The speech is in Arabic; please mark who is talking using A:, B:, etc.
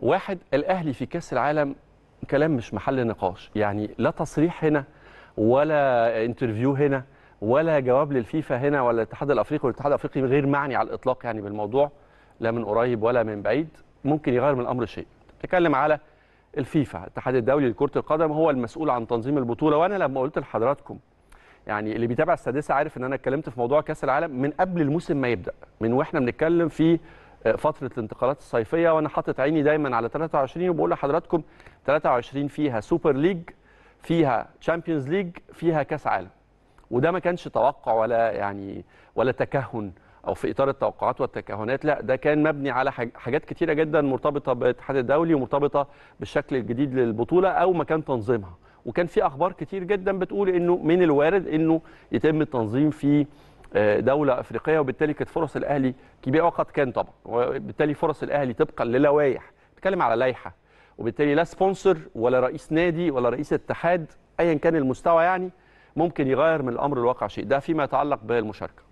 A: واحد الاهلي في كاس العالم كلام مش محل نقاش يعني لا تصريح هنا ولا انترفيو هنا ولا جواب للفيفا هنا ولا الاتحاد الافريقي والاتحاد الافريقي غير معني على الاطلاق يعني بالموضوع لا من قريب ولا من بعيد ممكن يغير من الامر شيء تكلم على الفيفا الاتحاد الدولي لكره القدم هو المسؤول عن تنظيم البطوله وانا لما قلت لحضراتكم يعني اللي بيتابع السادسه عارف ان انا اتكلمت في موضوع كاس العالم من قبل الموسم ما يبدا من واحنا بنتكلم في فتره الانتقالات الصيفيه وانا حاطط عيني دايما على 23 وبقول لحضراتكم 23 فيها سوبر ليج فيها تشامبيونز ليج فيها كاس عالم وده ما كانش توقع ولا يعني ولا تكهن او في اطار التوقعات والتكهنات لا ده كان مبني على حاجات كتيره جدا مرتبطه بالاتحاد الدولي ومرتبطه بالشكل الجديد للبطوله او مكان تنظيمها وكان في اخبار كتير جدا بتقول انه من الوارد انه يتم التنظيم في دوله افريقيه وبالتالي كانت فرص الاهلي كبيره وقد كان طبعا وبالتالي فرص الاهلي طبقا للوائح بتكلم على لائحه وبالتالي لا سبونسر ولا رئيس نادي ولا رئيس اتحاد ايا كان المستوى يعني ممكن يغير من الامر الواقع شيء ده فيما يتعلق بالمشاركه